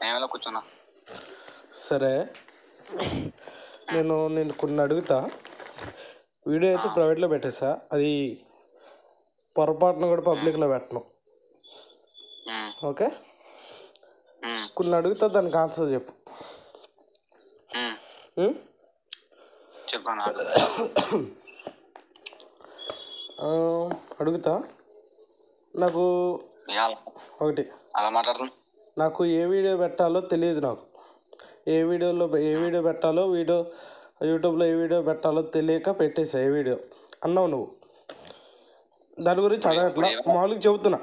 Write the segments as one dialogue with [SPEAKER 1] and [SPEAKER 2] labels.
[SPEAKER 1] నేనలో కూర్చున్నా
[SPEAKER 2] సరే నేను నేను కొన్ని అడుగుతా వీడియో అయితే ప్రైవేట్లో పెట్టేసా అది పొరపాటున కూడా పబ్లిక్లో పెట్టను ఓకే కొన్ని అడుగుతా దానికి ఆన్సర్ చెప్పు చెప్పాను అడుగుతా నాకు ఒకటి అలా మాట్లాడుతున్నా నాకు ఏ వీడియో పెట్టాలో తెలియదు నాకు ఏ వీడియోలో ఏ వీడియో పెట్టాలో వీడియో యూట్యూబ్లో ఏ వీడియో పెట్టాలో తెలియక పెట్టేసా ఏ వీడియో అన్నావు నువ్వు దాని గురించి అడగట్లా మామూలుగా చెబుతున్నా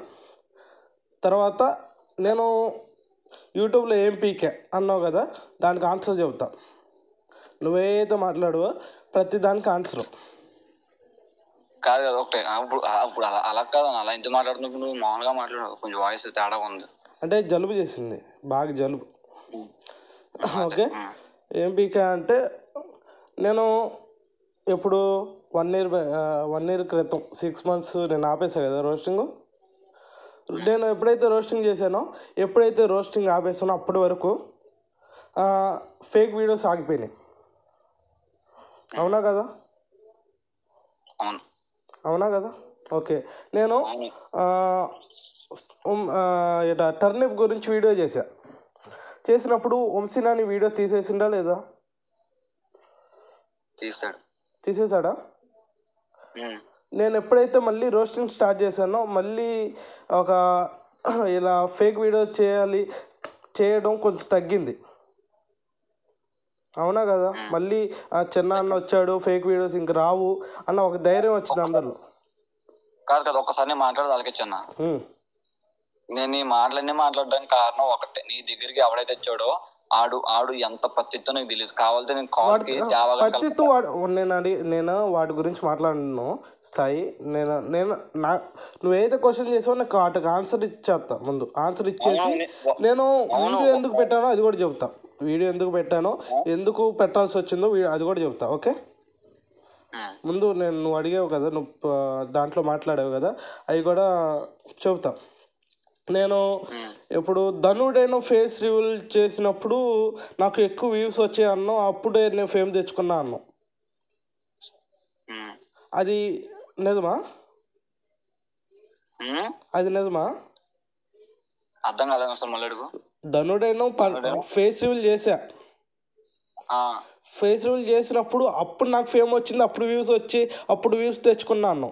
[SPEAKER 2] తర్వాత నేను యూట్యూబ్లో ఏం పీకే అన్నావు కదా దానికి ఆన్సర్ చెబుతా నువ్వేదో మాట్లాడువో ప్రతి దానికి ఆన్సర్
[SPEAKER 1] కాదు కదా ఒకటే అప్పుడు అప్పుడు అలా కాదు అలా ఎంత మాట్లాడుతున్నప్పుడు నువ్వు మామూలుగా మాట్లాడు కొంచెం వాయిస్ తేడా ఉంది
[SPEAKER 2] అంటే జలుబు చేసింది బాగా జలుబు ఓకే ఏం పీకా అంటే నేను ఇప్పుడు వన్ ఇయర్ వన్ ఇయర్ క్రితం సిక్స్ మంత్స్ నేను ఆపేసాను కదా రోస్టింగ్ నేను ఎప్పుడైతే రోస్టింగ్ చేశానో ఎప్పుడైతే రోస్టింగ్ ఆపేసానో అప్పటి వరకు ఫేక్ వీడియోస్ ఆగిపోయినాయి అవునా కదా అవునా కదా ఓకే నేను టర్నిప్ గురించి వీడియో చేశా చేసినప్పుడు వంశీనాని వీడియో తీసేసిండా లేదా తీసాడు తీసేశాడా నేను ఎప్పుడైతే మళ్ళీ రోస్టింగ్ స్టార్ట్ చేశానో మళ్ళీ ఒక ఇలా ఫేక్ వీడియో చేయాలి చేయడం కొంచెం తగ్గింది అవునా కదా మళ్ళీ ఆ చిన్న అన్న వచ్చాడు ఫేక్ వీడియోస్ ఇంక రావు అన్న ఒక ధైర్యం వచ్చింది అందరు
[SPEAKER 1] కాదు కదా ఒక్కసారి మాట్లాడదానికి చిన్న నేను ఈ మాటలన్నీ మాట్లాడడానికి కారణం ఒకటే నీ దగ్గరికి ఎవడైతే వచ్చాడో ఆడు ఆడు ఎంత పత్తితో నీకు తెలియదు కావాలంటే నేను కాల్కి పత్తితో
[SPEAKER 2] నేను నేను వాటి గురించి మాట్లాడను స్థాయి నేను నేను నా ఏదైతే క్వశ్చన్ చేసావో నాకు వాటికి ఆన్సర్ ఇచ్చేస్తా ముందు ఆన్సర్ ఇచ్చేసి నేను వీడియో ఎందుకు పెట్టానో అది కూడా చెప్తా వీడియో ఎందుకు పెట్టానో ఎందుకు పెట్టాల్సి వచ్చిందో అది కూడా చెప్తా ఓకే ముందు నేను నువ్వు అడిగావు కదా నువ్వు దాంట్లో మాట్లాడావు కదా అవి కూడా చెబుతా నేను ఇప్పుడు ధనుడైన ఫేస్ రివీల్ చేసినప్పుడు నాకు ఎక్కువ వ్యూస్ వచ్చాయి అన్నం అప్పుడే నేను ఫేమ్ తెచ్చుకున్నా అన్నం అది నిజమా అది నిజమా
[SPEAKER 1] అర్థం కాలేదు
[SPEAKER 2] ధనుడైన ఫేస్ రివీల్ చేసా ఫేస్ రివీల్ చేసినప్పుడు అప్పుడు నాకు ఫేమ్ వచ్చింది అప్పుడు వ్యూస్ వచ్చి అప్పుడు వ్యూస్ తెచ్చుకున్నాను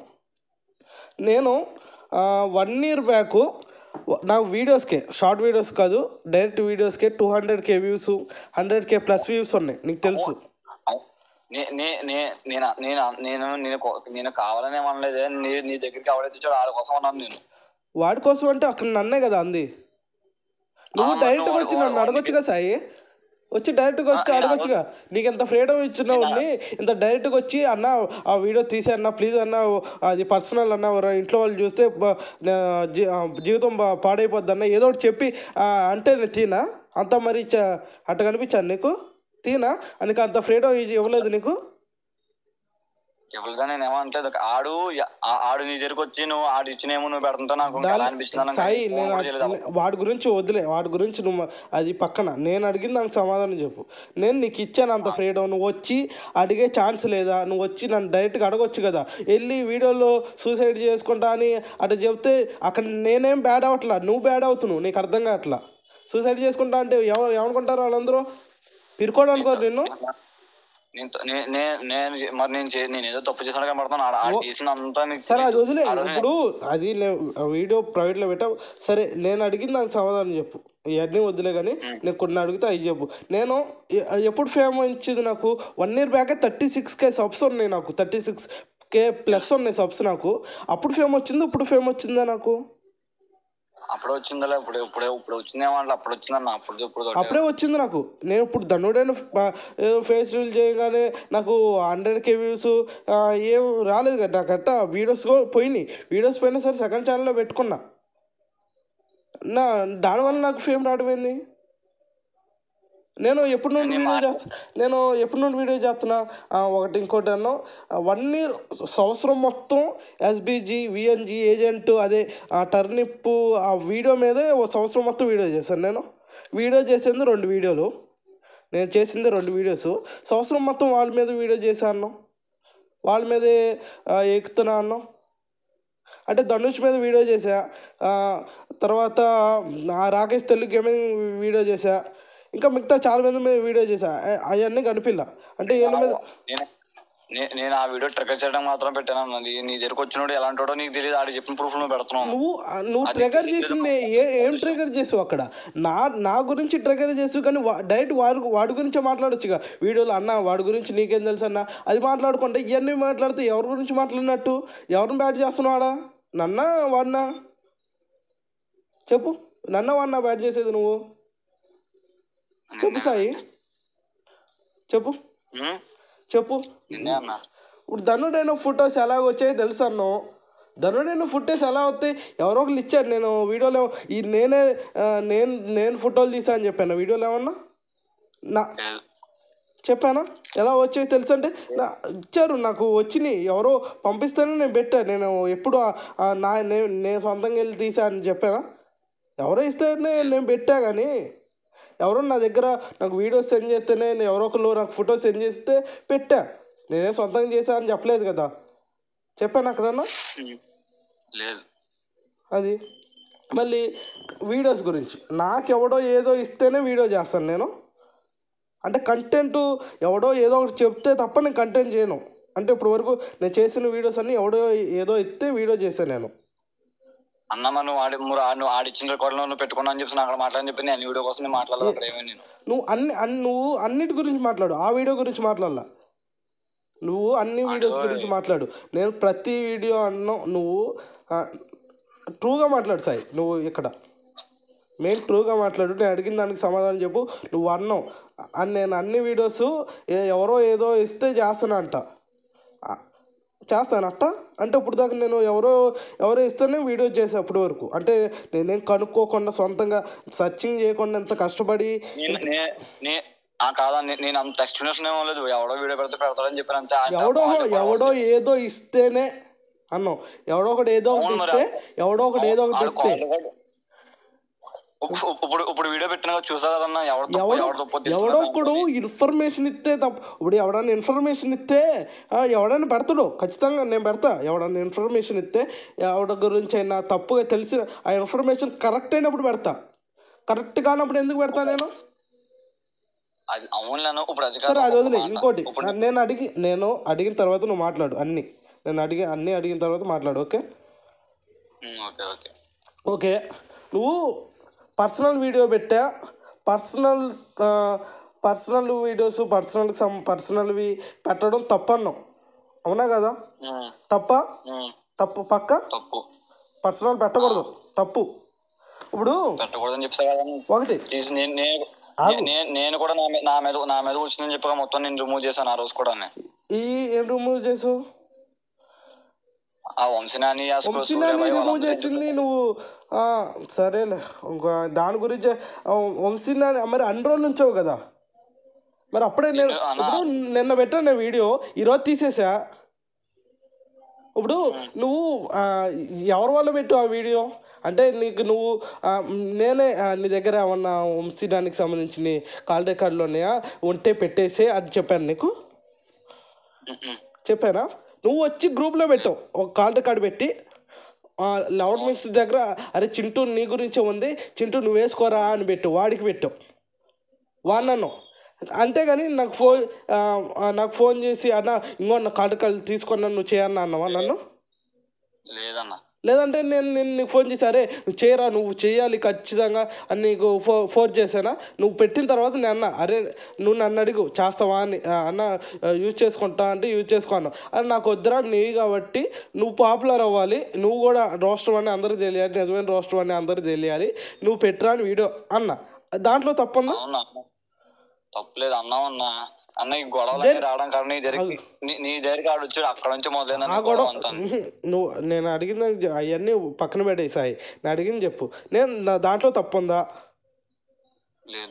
[SPEAKER 2] నేను వన్ ఇయర్ బ్యాక్ నా వీడియోస్కే షార్ట్ వీడియోస్ కాదు డైరెక్ట్ వీడియోస్కే two hundred K views hundred K plus views ఉన్నాయి నీకు తెలుసు
[SPEAKER 1] నేను నేను నేను నేను అనలేదే నీ నీ దగ్గరికి ఎవరైతే వచ్చాడో వాళ్ళ కోసం అన్నాను నేను
[SPEAKER 2] వాడి కోసం అంటే అక్కడ నన్నే కదా అంది నువ్వు డైరెక్ట్ వచ్చి నన్ను అడగొచ్చు కదా సాయి వచ్చి డైరెక్ట్గా వచ్చి అడగొచ్చుగా నీకు ఎంత ఫ్రీడమ్ ఇచ్చినావు ఇంత డైరెక్ట్గా వచ్చి అన్న ఆ వీడియో తీసేయన్న ప్లీజ్ అన్న అది పర్సనల్ అన్న ఇంట్లో వాళ్ళు చూస్తే జీవితం పాడైపోద్ది అన్న ఏదో ఒకటి చెప్పి అంటే నేను తీనా అంత మరి అట్ట కనిపించాను నీకు తీనా నీకు అంత ఫ్రీడమ్ ఇవ్వలేదు నీకు
[SPEAKER 1] ఎవరిదా నేను ఆడు ఆడు నీ దగ్గరకు వచ్చి నువ్వు ఆడు ఇచ్చినేమో నువ్వు పెడుతుంటా నాకు సాయి నేను
[SPEAKER 2] వాడి గురించి వదిలే వాడి గురించి నువ్వు అది పక్కన నేను అడిగిన దానికి సమాధానం చెప్పు నేను నీకు ఇచ్చాను అంత ఫ్రీడమ్ నువ్వు వచ్చి అడిగే ఛాన్స్ లేదా నువ్వు వచ్చి నన్ను డైరెక్ట్గా అడగొచ్చు కదా వెళ్ళి వీడియోలో సూసైడ్ చేసుకుంటా అని అటు చెప్తే అక్కడ నేనేం బ్యాడ్ అవట్లా నువ్వు బ్యాడ్ అవుతున్నావు నీకు అర్థం కావట్లా సూసైడ్ చేసుకుంటా అంటే ఎవరు ఏమనుకుంటారు వాళ్ళందరూ అనుకోరు నిన్ను
[SPEAKER 1] నేను నేను నేను తప్పు చేసినా సరే అది వదిలే ఇప్పుడు
[SPEAKER 2] అది వీడియో ప్రైవేట్ లో పెట్టావు సరే నేను అడిగింది దానికి సమాధానం చెప్పు ఇవన్నీ వద్దులే కానీ నేను కొన్ని అడిగితే అవి చెప్పు నేను ఎప్పుడు ఫేమ్ ఇచ్చింది నాకు వన్ ఇయర్ బ్యాకే థర్టీ సిక్స్ కే సబ్స్ ఉన్నాయి నాకు థర్టీ సిక్స్ కే ప్లస్ ఉన్నాయి సబ్స్ నాకు అప్పుడు ఫేమ్ వచ్చింది ఇప్పుడు ఫేమ్ వచ్చిందా నాకు
[SPEAKER 1] అప్పుడే వచ్చిందిలే ఇప్పుడు ఇప్పుడు ఇప్పుడు వచ్చిందేమంటే అప్పుడు వచ్చిందన్న అప్పుడు ఇప్పుడు అప్పుడే
[SPEAKER 2] వచ్చింది నాకు నేను ఇప్పుడు ధనుడైన ఫేస్ రీల్ చేయగానే నాకు హండ్రెడ్ కే వ్యూస్ ఏం రాలేదు కదా నాకట్ట వీడియోస్ పోయినాయి వీడియోస్ పోయినా సరే సెకండ్ ఛానల్లో పెట్టుకున్నా నా దానివల్ల నాకు ఫేమ్ రావడం ఏంది నేను ఎప్పుడు నుండి వీడియో చేస్తున్నా నేను ఎప్పుడు నుండి వీడియో చేస్తున్నా ఒకటి ఇంకోటి అన్నో వన్ ఇయర్ సంవత్సరం మొత్తం ఎస్బీజీ విఎన్జి ఏజెంట్ అదే ఆ టర్నిప్ ఆ వీడియో మీదే ఓ సంవత్సరం మొత్తం వీడియో చేశాను నేను వీడియో చేసింది రెండు వీడియోలు నేను చేసింది రెండు వీడియోస్ సంవత్సరం మొత్తం వాళ్ళ మీద వీడియో చేశాను వాళ్ళ మీదే ఎక్కుతున్నా అన్న అంటే ధనుష్ మీద వీడియో చేశా తర్వాత రాకేష్ తెలుగు గేమింగ్ వీడియో చేశా ఇంకా మిగతా చాలా మంది మీద వీడియో చేసా అవన్నీ కనిపిల్ల అంటే వీళ్ళ
[SPEAKER 1] నేను ఆ వీడియో ట్రిగర్ చేయడం మాత్రం పెట్టాను అన్నది నీ దగ్గరకు వచ్చినోడు ఎలాంటి నీకు తెలియదు
[SPEAKER 2] ఆడి చెప్పిన ప్రూఫ్ నువ్వు పెడుతున్నావు నువ్వు నువ్వు ట్రిగర్ చేసింది ఏ ఏం ట్రిగర్ చేసావు అక్కడ నా నా గురించి ట్రిగర్ చేసు కానీ డైరెక్ట్ వాడి వాడి గురించి ఇక వీడియోలో అన్న వాడి గురించి నీకేం తెలుసు అన్న అది మాట్లాడుకుంటే ఇవన్నీ మాట్లాడితే ఎవరి గురించి మాట్లాడినట్టు ఎవరిని బ్యాట్ చేస్తున్నావాడా నన్నా వాడినా చెప్పు నన్న వాడినా బ్యాట్ చేసేది నువ్వు చెప్పు సాయి చెప్పు చెప్పు ఇప్పుడు ధనుడైన ఫొటోస్ ఎలాగ వచ్చాయి తెలుసు అన్న ధనుడైన ఫొటోస్ ఎలా వస్తాయి ఎవరో ఒకరు ఇచ్చాడు నేను వీడియోలో ఈ నేనే నేను నేను ఫోటోలు తీసా అని చెప్పాను వీడియోలో ఏమన్నా నా చెప్పానా ఎలా వచ్చాయి తెలుసు అంటే నా ఇచ్చారు నాకు వచ్చినాయి ఎవరో పంపిస్తేనే నేను పెట్టాను నేను ఎప్పుడు నా నేను సొంతంగా వెళ్ళి తీసా అని చెప్పానా ఎవరో ఇస్తే నేను పెట్టా కానీ ఎవరో నా దగ్గర నాకు వీడియో సెండ్ చేస్తేనే నేను ఎవరో ఒకరు నాకు ఫోటో సెండ్ చేస్తే పెట్టా నేనేం సొంతంగా చేశా అని చెప్పలేదు కదా చెప్పాను అక్కడన్నా లేదు అది మళ్ళీ వీడియోస్ గురించి నాకు ఎవడో ఏదో ఇస్తేనే వీడియో చేస్తాను నేను అంటే కంటెంట్ ఎవడో ఏదో ఒకటి చెప్తే తప్ప నేను కంటెంట్ చేయను అంటే ఇప్పటివరకు నేను చేసిన వీడియోస్ అన్నీ ఎవడో ఏదో ఇస్తే వీడియో చేశాను నేను
[SPEAKER 1] అన్నమ్మ నువ్వు ఆడి నువ్వు ఆడిచ్చిన రికార్డులో నువ్వు పెట్టుకున్నా అని చెప్పి అక్కడ మాట్లాడని చెప్పి నేను వీడియో కోసం మాట్లాడదు అక్కడ నేను
[SPEAKER 2] నువ్వు అన్ని నువ్వు అన్నిటి గురించి మాట్లాడు ఆ వీడియో గురించి మాట్లాడాల నువ్వు అన్ని వీడియోస్ గురించి మాట్లాడు నేను ప్రతి వీడియో అన్న నువ్వు ట్రూగా మాట్లాడు సాయి నువ్వు ఇక్కడ మెయిన్ ట్రూగా మాట్లాడు నేను అడిగిన దానికి సమాధానం చెప్పు నువ్వు అన్నావు అని నేను అన్ని వీడియోస్ ఎవరో ఏదో ఇస్తే అంట చేస్తాను అట్ట అంటే ఇప్పుడు దాకా నేను ఎవరో ఎవరో ఇస్తేనే వీడియో చేసే అప్పటి వరకు అంటే నేనేం కనుక్కోకుండా సొంతంగా సర్చింగ్ చేయకుండా ఎంత కష్టపడి
[SPEAKER 1] నేను ఏమో లేదు ఎవడో వీడియో ఎవడో
[SPEAKER 2] ఎవడో ఏదో ఇస్తేనే అన్నావు ఎవడో ఒకటి ఏదో ఒకటి ఇస్తే ఎవడో ఒకటి ఏదో ఒకటి ఇస్తే ఇప్పుడు ఇప్పుడు వీడియో పెట్టినా చూసా కదన్నా ఎవడో ఒకడు ఇన్ఫర్మేషన్ ఇస్తే తప్ప ఇప్పుడు ఎవడన్నా ఇన్ఫర్మేషన్ ఇస్తే ఎవడన్నా పెడతాడు ఖచ్చితంగా నేను పెడతా ఎవడన్నా ఇన్ఫర్మేషన్ ఇస్తే ఎవడ గురించి అయినా తప్పుగా తెలిసిన ఆ ఇన్ఫర్మేషన్ కరెక్ట్ అయినప్పుడు పెడతా కరెక్ట్ కానప్పుడు ఎందుకు పెడతా నేను సరే అది వదిలే ఇంకోటి నేను అడిగి నేను అడిగిన తర్వాత నువ్వు మాట్లాడు అన్ని నేను అడిగి అన్ని అడిగిన తర్వాత మాట్లాడు ఓకే ఓకే ఓకే నువ్వు పర్సనల్ వీడియో పెట్టా personal personal videos personal some పర్సనల్వి పెట్టడం తప్పన్నాం అవునా కదా తప్ప తప్పు పక్క పర్సనల్ పెట్టకూడదు తప్పు ఇప్పుడు ఒకటి
[SPEAKER 1] నేను కూడా నా మీద నా మీద కూర్చుని చెప్పి మొత్తం నేను రిమూవ్ చేశాను ఆ రోజు కూడా
[SPEAKER 2] ఈ ఏం రిమూవ్ చేసావు
[SPEAKER 1] ఆ వంశనాని రిమూవ్ చేసింది
[SPEAKER 2] నువ్వు సరేలే దాని గురించి వంశీనాని మరి అన్ని రోజులు ఉంచావు కదా మరి అప్పుడే నేను నిన్న పెట్టాను వీడియో ఈరోజు తీసేసా ఇప్పుడు నువ్వు ఎవరి వల్ల పెట్టు ఆ వీడియో అంటే నీకు నువ్వు నేనే నీ దగ్గర ఏమన్నా వంశీనానికి సంబంధించిన కాల్ రికార్డులు ఉన్నాయా ఉంటే పెట్టేసే అని చెప్పాను నీకు చెప్పానా నువ్వు వచ్చి గ్రూప్లో పెట్టావు ఒక కాల్ రికార్డ్ పెట్టి లవర్ మిస్ దగ్గర అరే చింటూ నీ గురించి ఉంది చింటూ నువ్వు వేసుకోరా అని పెట్టు వాడికి పెట్టు వాడినన్ను అంతేగాని నాకు ఫోన్ నాకు ఫోన్ చేసి అన్న ఇంకో నా కాల్ రికార్డు తీసుకున్నా నువ్వు చేయన్నా అన్నావా నన్ను లేదన్నా లేదంటే నేను నేను నీకు ఫోన్ చేసి అరే నువ్వు చేయరా నువ్వు చేయాలి ఖచ్చితంగా అని నీకు ఫో ఫోన్ చేసానా నువ్వు పెట్టిన తర్వాత నేను అన్న అరే నువ్వు నన్ను అడుగు చేస్తావా అని అన్న యూజ్ చేసుకుంటా అంటే యూజ్ చేసుకోను అది నాకు వద్దురా నీ కాబట్టి నువ్వు పాపులర్ అవ్వాలి నువ్వు కూడా రోస్టర్ అని అందరికీ తెలియాలి నిజమైన రోస్టర్ అని అందరికీ తెలియాలి నువ్వు పెట్టరా అని వీడియో అన్న దాంట్లో తప్పు
[SPEAKER 1] తప్పులేదు అన్నావు అన్నా నువ్వు
[SPEAKER 2] నేను అడిగింది అవన్నీ పక్కన పెట్టేసాయి నేను అడిగింది చెప్పు నేను దాంట్లో తప్పు ఉందా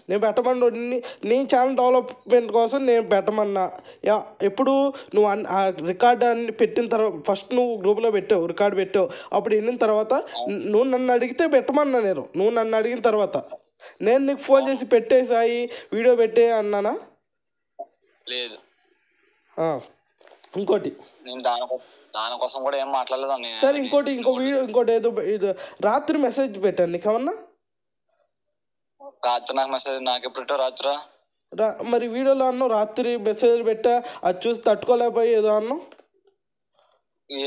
[SPEAKER 2] నేను పెట్టమన్నా నేను ఛానల్ డెవలప్మెంట్ కోసం నేను పెట్టమన్నా ఎప్పుడు నువ్వు ఆ రికార్డు అన్ని పెట్టిన తర్వాత ఫస్ట్ నువ్వు గ్రూప్లో పెట్టావు రికార్డు పెట్టావు అప్పుడు వెళ్ళిన తర్వాత నువ్వు నన్ను అడిగితే పెట్టమన్నా నేను నువ్వు నన్ను అడిగిన తర్వాత నేను నీకు ఫోన్ చేసి పెట్టేసాయి వీడియో పెట్టే అన్నానా లేదు ఇంకోటి
[SPEAKER 1] నేను దానికోసం దానికోసం కూడా ఏం మాట్లాడలేదు సరే ఇంకోటి ఇంకో
[SPEAKER 2] వీడియో ఇంకోటి ఏదో ఇది రాత్రి మెసేజ్ పెట్టాను నీకు ఏమన్నా
[SPEAKER 1] రాత్రి నాకు మెసేజ్ నాకు ఎప్పుడు రాత్రి
[SPEAKER 2] రా మరి వీడియోలో అన్న రాత్రి మెసేజ్ పెట్టా అది చూసి తట్టుకోలేకపోయి ఏదో అన్న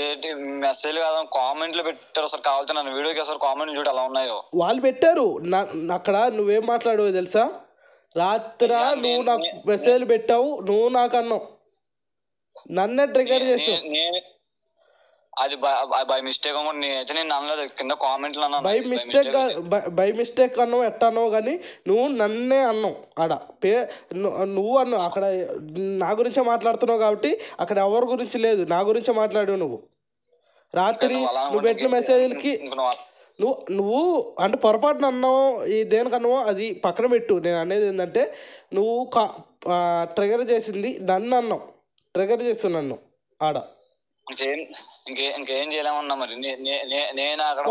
[SPEAKER 1] ఏంటి మెసేజ్ కాదు కామెంట్లు పెట్టారు సార్ కావాలంటే నన్ను వీడియోకి సార్ కామెంట్లు చూడు ఎలా ఉన్నాయో
[SPEAKER 2] వాళ్ళు పెట్టారు నా అక్కడ నువ్వేం మాట్లాడవు తెలుసా రాత్ర నువ్వు నాకు మెసేజ్ పెట్టావు నువ్వు నాకు అన్నావు నన్నే ట్రిగర్ చేస్తావు
[SPEAKER 1] అది బై మిస్టేక్ కింద కామెంట్లు బై మిస్టేక్
[SPEAKER 2] బై మిస్టేక్ అన్నావు ఎట్ట అన్నావు కానీ నువ్వు నన్నే అన్నావు ఆడ పే నువ్వు అన్నావు అక్కడ నా గురించే మాట్లాడుతున్నావు కాబట్టి అక్కడ ఎవరి గురించి లేదు నా గురించే మాట్లాడావు నువ్వు రాత్రి నువ్వు పెట్టిన మెసేజ్లకి నువ్వు నువ్వు అంటే పొరపాటున అన్నావు ఈ దేనికన్నావో అది పక్కన పెట్టు నేను అనేది ఏంటంటే నువ్వు కా ట్రిగర్ చేసింది నన్ను అన్నావు ట్రిగర్ చేస్తున్నాను ఆడ
[SPEAKER 1] ఇంకేం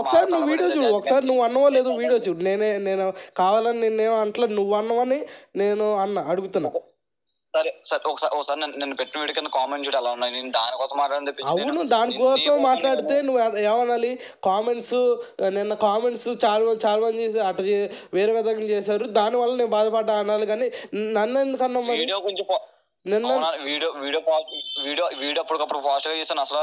[SPEAKER 1] ఒకసారి నువ్వు వీడియో చూడు ఒకసారి
[SPEAKER 2] నువ్వు అన్నవా లేదు వీడియో చూడు నేనే నేను కావాలని నేనేమో అంటే నువ్వు అన్నవని నేను అన్న అడుగుతున్నా
[SPEAKER 1] సరే సరే ఒకసారి ఒకసారి నేను పెట్టిన వీడి కింద కామెంట్ చూడు ఎలా ఉన్నాయి నేను దానికోసం మాట్లాడింది అవును దానికోసం
[SPEAKER 2] మాట్లాడితే నువ్వు ఏమనాలి కామెంట్స్ నిన్న కామెంట్స్ చాలా చాలా మంది అటు వేరే విధంగా చేశారు దాని వల్ల నేను బాధపడ్డా అనాలి కానీ నన్ను ఎందుకన్నా వీడియో కొంచెం నిన్న
[SPEAKER 1] వీడియో వీడియో వీడియో వీడియో అప్పటికప్పుడు ఫాస్ట్ గా చేశాను అసలు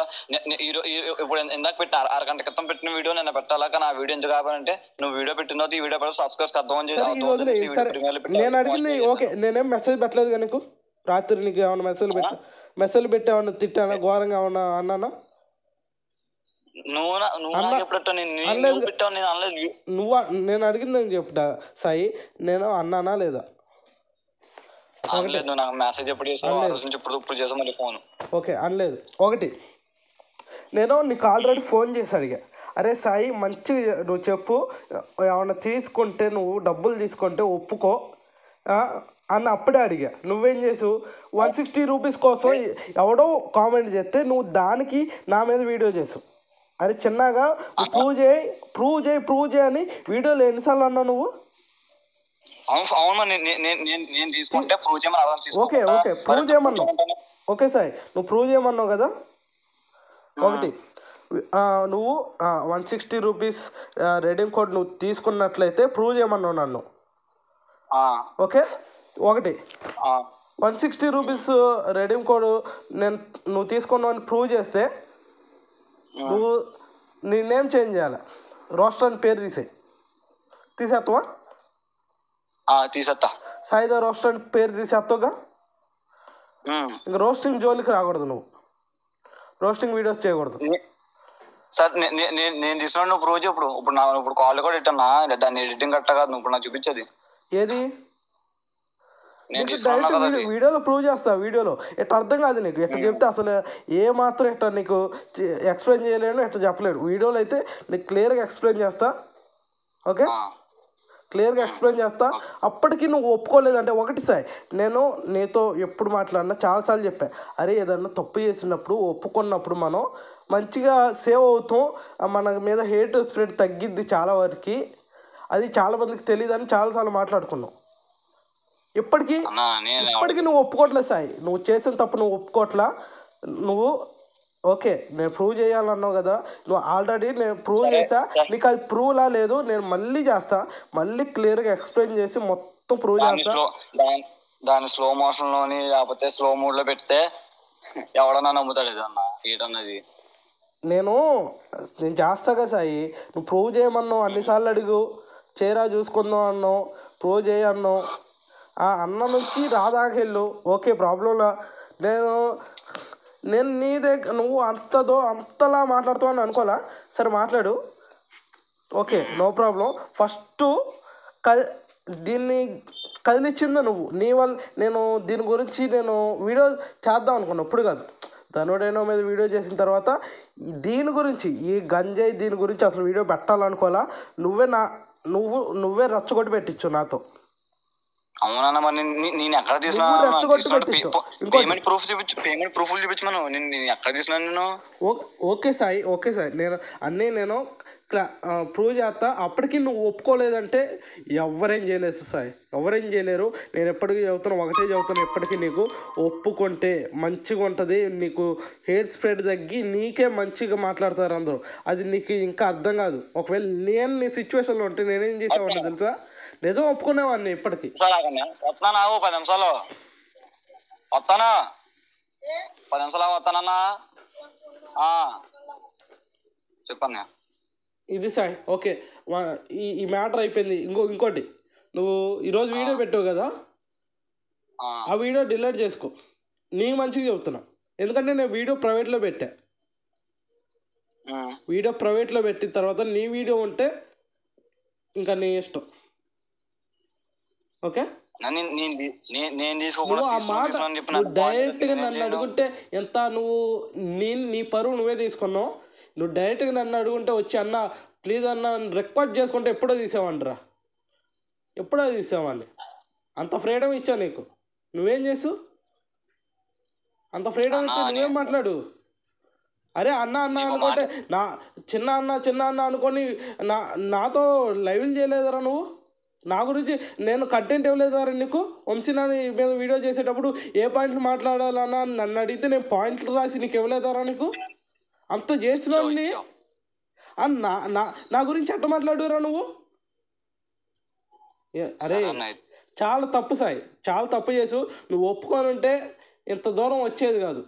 [SPEAKER 1] ఇప్పుడు ఇందాక పెట్టిన అరగంట క్రితం పెట్టిన వీడియో నిన్న పెట్టాలా కానీ ఆ వీడియో ఎందుకు కావాలంటే నువ్వు వీడియో పెట్టిన ఈ వీడియో పెట్టి సబ్స్క్రైబ్ అర్థం అని నేను
[SPEAKER 2] అడిగింది ఓకే నేనేం మెసేజ్ పెట్టలేదు కనుక రాత్రి నీకు ఏమైనా మెసేజ్ పెట్టా మెసలు పెట్టి ఏమన్నా తిట్టానా ఘోరంగా ఏమన్నా అన్నానా నువ్వు నేను అడిగింది చెప్తా సాయి నేను అన్నానా లేదా మెసేజ్ ఓకే అనలేదు ఒకటి నేను నీకు ఆల్రెడీ ఫోన్ చేసి అడిగా అరే సాయి మంచి నువ్వు చెప్పు ఏమన్నా తీసుకుంటే నువ్వు డబ్బులు తీసుకుంటే ఒప్పుకో అన్న అప్పుడే అడిగా నువ్వేం చేసు వన్ సిక్స్టీ రూపీస్ కోసం ఎవడో కామెంట్ చేస్తే నువ్వు దానికి నా మీద వీడియో చేసు అరే చిన్నగా ప్రూవ్ చేయి ప్రూవ్ చేయి ప్రూవ్ చేయి అని వీడియోలు ఎన్నిసార్లు అన్నావు నువ్వు
[SPEAKER 1] ఓకే ఓకే ప్రూవ్ చేయమన్నావు
[SPEAKER 2] ఓకే సార్ నువ్వు ప్రూవ్ చేయమన్నావు కదా ఒకటి నువ్వు one sixty rupees redeem code నువ్వు తీసుకున్నట్లయితే ప్రూవ్ చేయమన్నావు నన్ను ఓకే ఒకటి one sixty rupees redeem code నేను నువ్వు తీసుకున్నావు అని ప్రూవ్ చేస్తే నువ్వు నీ నేమ్ చేంజ్ చేయాలి రోస్టర్ అని పేరు తీసే తీసేస్తావా తీసేస్తా సాయిదా రోస్టర్ అని పేరు తీసేస్తావుగా ఇంకా రోస్టింగ్ జోలికి రాకూడదు నువ్వు రోస్టింగ్ వీడియోస్ చేయకూడదు సార్ నేను
[SPEAKER 1] తీసుకున్నాను నువ్వు ప్రూవ్ ఇప్పుడు ఇప్పుడు నా ఇప్పుడు కాల్ కూడా ఇట్టన్నా దాన్ని ఎడిటింగ్ కట్ట కాదు ఇప్పుడు నాకు చూపించేది
[SPEAKER 2] ఏది వీడియోలో ప్రూవ్ చేస్తా వీడియోలో ఎట్లా అర్థం కాదు నీకు ఎట్లా చెప్తే అసలు ఏ మాత్రం ఎట్లా నీకు ఎక్స్ప్లెయిన్ చేయలేను ఎట్లా చెప్పలేను వీడియోలో అయితే నీకు క్లియర్గా ఎక్స్ప్లెయిన్ చేస్తా ఓకే క్లియర్గా ఎక్స్ప్లెయిన్ చేస్తా అప్పటికి నువ్వు ఒప్పుకోలేదు అంటే ఒకటి సార్ నేను నీతో ఎప్పుడు మాట్లాడినా చాలాసార్లు చెప్పా అరే ఏదన్నా తప్పు చేసినప్పుడు ఒప్పుకున్నప్పుడు మనం మంచిగా సేవ్ అవుతాం మన మీద హేట్ స్ప్రెడ్ తగ్గిద్ది చాలా వరకు అది చాలామందికి అని చాలాసార్లు మాట్లాడుకున్నాం ఇప్పటికీ ఇప్పటికీ నువ్వు ఒప్పుకోట్లే సాయి నువ్వు చేసిన తప్పు నువ్వు ఒప్పుకోట్లా నువ్వు ఓకే నేను ప్రూవ్ చేయాలన్నావు కదా నువ్వు ఆల్రెడీ నేను ప్రూవ్ చేసా నీకు అది ప్రూవ్లా లేదు నేను మళ్ళీ చేస్తా మళ్ళీ క్లియర్గా ఎక్స్ప్లెయిన్ చేసి మొత్తం ప్రూవ్ చేస్తా
[SPEAKER 1] దాని స్లో మోషన్ లోని లేకపోతే స్లో మూడ్ లో పెడితే ఎవడన్నా నమ్ముతాడు ఇదన్నా ఏంటన్నది
[SPEAKER 2] నేను నేను చేస్తా కదా సాయి నువ్వు ప్రూవ్ చేయమన్నావు అన్నిసార్లు అడుగు చేరా చూసుకుందాం అన్నావు ప్రూవ్ చేయన్నావు ఆ అన్న నుంచి రాదాకెళ్ళు ఓకే ప్రాబ్లంలా నేను నేను నీ దగ్గర నువ్వు అంతదో అంతలా మాట్లాడుతావు అని అనుకోలే సరే మాట్లాడు ఓకే నో ప్రాబ్లం ఫస్ట్ క దీన్ని కదిలిచ్చిందా నువ్వు నీ వల్ల నేను దీని గురించి నేను వీడియో చేద్దాం అనుకున్నా ఇప్పుడు కాదు ధనుడేనో మీద వీడియో చేసిన తర్వాత దీని గురించి ఈ గంజాయి దీని గురించి అసలు వీడియో పెట్టాలనుకోవాలా నువ్వే నా నువ్వు నువ్వే రచ్చగొట్టి పెట్టించు నాతో
[SPEAKER 1] అవునా మరి నేను ఎక్కడ తీసుకున్నాను పేమెంట్ ప్రూఫ్ చూపించు పేమెంట్ ప్రూఫ్ చూపించు మనం నేను ఎక్కడ తీసుకున్నాను నేను
[SPEAKER 2] ఓకే సాయి ఓకే సాయి నేను అన్నీ నేను క్లా ప్రూవ్ చేస్తా అప్పటికి నువ్వు ఒప్పుకోలేదంటే ఎవరేం చేయలేదు సాయి ఎవరేం చేయలేరు నేను ఎప్పటికీ చెబుతాను ఒకటే చెబుతాను ఎప్పటికీ నీకు ఒప్పుకుంటే మంచిగా ఉంటుంది నీకు హెయిర్ స్ప్రెడ్ తగ్గి నీకే మంచిగా మాట్లాడతారు అందరూ అది నీకు ఇంకా అర్థం కాదు ఒకవేళ నేను నీ సిచ్యువేషన్లో ఉంటే నేనేం చేసేవాడిని తెలుసా నిజం ఒప్పుకునేవాడిని ఇప్పటికి
[SPEAKER 1] పది నిమిషాలు వస్తానా పది నిమిషాలు వస్తానన్నా చెప్పన్నా
[SPEAKER 2] ఇది సాయి ఓకే ఈ ఈ మ్యాటర్ అయిపోయింది ఇంకో ఇంకోటి నువ్వు ఈరోజు వీడియో పెట్టావు కదా ఆ వీడియో డిలీట్ చేసుకో నీ మంచిగా చెప్తున్నా ఎందుకంటే నేను వీడియో ప్రైవేట్లో పెట్టా వీడియో ప్రైవేట్లో పెట్టిన తర్వాత నీ వీడియో ఉంటే ఇంకా నీ ఇష్టం ఓకే
[SPEAKER 1] డైరెక్ట్గా నన్ను అడుగుంటే
[SPEAKER 2] ఎంత నువ్వు నీ నీ పరువు నువ్వే తీసుకున్నావు నువ్వు డైరెక్ట్గా నన్ను అడుగుంటే వచ్చి అన్న ప్లీజ్ అన్న రిక్వెస్ట్ చేసుకుంటే ఎప్పుడో తీసావంటరా ఎప్పుడో తీసావాన్ని అంత ఫ్రీడమ్ ఇచ్చా నీకు నువ్వేం చేసు అంత ఫ్రీడమ్ ఇస్తే నువ్వేం మాట్లాడు అరే అన్న అన్న అనుకుంటే నా చిన్న అన్న చిన్న అన్న అనుకొని నా నాతో లైవ్లు చేయలేదరా నువ్వు నా గురించి నేను కంటెంట్ ఇవ్వలేదారా నీకు వంశీనాని మీద వీడియో చేసేటప్పుడు ఏ పాయింట్లు మాట్లాడాలన్నా నన్ను అడిగితే నేను పాయింట్లు రాసి నీకు ఇవ్వలేదారా నీకు అంత చేసినండి నా నా నా గురించి అట్ట మాట్లాడురా నువ్వు అరే చాలా తప్పు సాయి చాలా తప్పు చేసు నువ్వు ఒప్పుకొని ఉంటే ఇంత దూరం వచ్చేది కాదు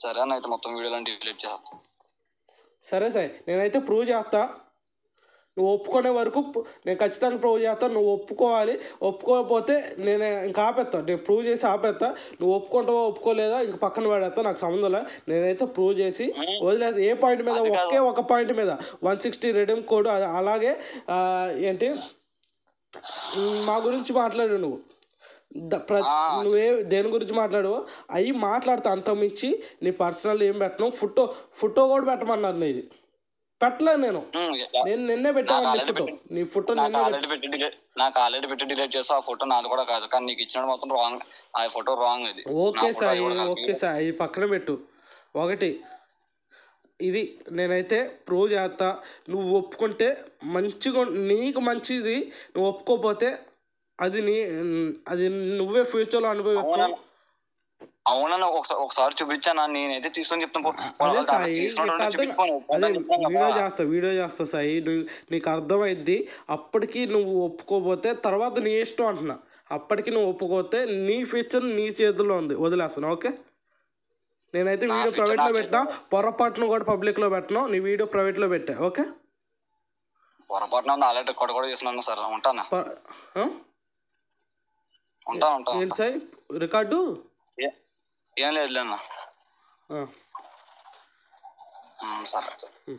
[SPEAKER 1] సరే అన్న అయితే మొత్తం వీడియోలను
[SPEAKER 2] సరే సాయి నేనైతే ప్రూవ్ చేస్తా నువ్వు ఒప్పుకునే వరకు నేను ఖచ్చితంగా ప్రూవ్ చేస్తాను నువ్వు ఒప్పుకోవాలి ఒప్పుకోకపోతే నేను ఇంకా ఆపేస్తా నేను ప్రూవ్ చేసి ఆపేస్తా నువ్వు ఒప్పుకుంటావో ఒప్పుకోలేదా ఇంక పక్కన పడేస్తా నాకు సంబంధం లేదు నేనైతే ప్రూవ్ చేసి వదిలేదు ఏ పాయింట్ మీద ఒకే ఒక పాయింట్ మీద వన్ సిక్స్టీ రెడీమ్ కోడ్ అలాగే ఏంటి మా గురించి మాట్లాడు నువ్వు నువ్వే దేని గురించి మాట్లాడు అవి మాట్లాడితే అంతమించి నీ పర్సనల్ ఏం పెట్టను ఫోటో ఫోటో కూడా పెట్టమన్నారు ఇది పెట్టలే నేను నేను నిన్నే పెట్టాను నీ ఫోటో ఆల్రెడీ
[SPEAKER 1] పెట్టి నాకు ఆల్రెడీ పెట్టి ఆ ఫోటో నాది కూడా కాదు కానీ నీకు ఇచ్చిన మొత్తం రాంగ్ ఆ ఫోటో రాంగ్ అది ఓకే ఓకే
[SPEAKER 2] పక్కన పెట్టు ఒకటి ఇది నేనైతే ప్రూవ్ చేస్తా నువ్వు ఒప్పుకుంటే మంచిగా నీకు మంచిది నువ్వు ఒప్పుకోకపోతే అది నీ అది నువ్వే ఫ్యూచర్లో అనుభవిస్తావు
[SPEAKER 1] అవునన్న ఒకసారి ఒకసారి చూపించానా నేనైతే తీసుకొని చెప్తాను వీడియో
[SPEAKER 2] చేస్తా వీడియో చేస్తా సాయి నీకు అర్థమైద్ది అప్పటికి నువ్వు ఒప్పుకోపోతే తర్వాత నీ ఇష్టం అంటున్నా అప్పటికి నువ్వు ఒప్పుకోతే నీ ఫ్యూచర్ నీ చేతుల్లో ఉంది వదిలేస్తాను ఓకే నేనైతే వీడియో ప్రైవేట్ లో పెట్టా పొరపాటును కూడా పబ్లిక్ లో పెట్టను నీ వీడియో ప్రైవేట్ లో పెట్టా ఓకే
[SPEAKER 1] పొరపాటున అలాంటి కొడ కూడా చేస్తున్నాను సార్ ఉంటానా
[SPEAKER 2] ఉంటాను ఉంటాను సార్ రికార్డు ഞാൻ വരില്ല എന്നാ സാറേ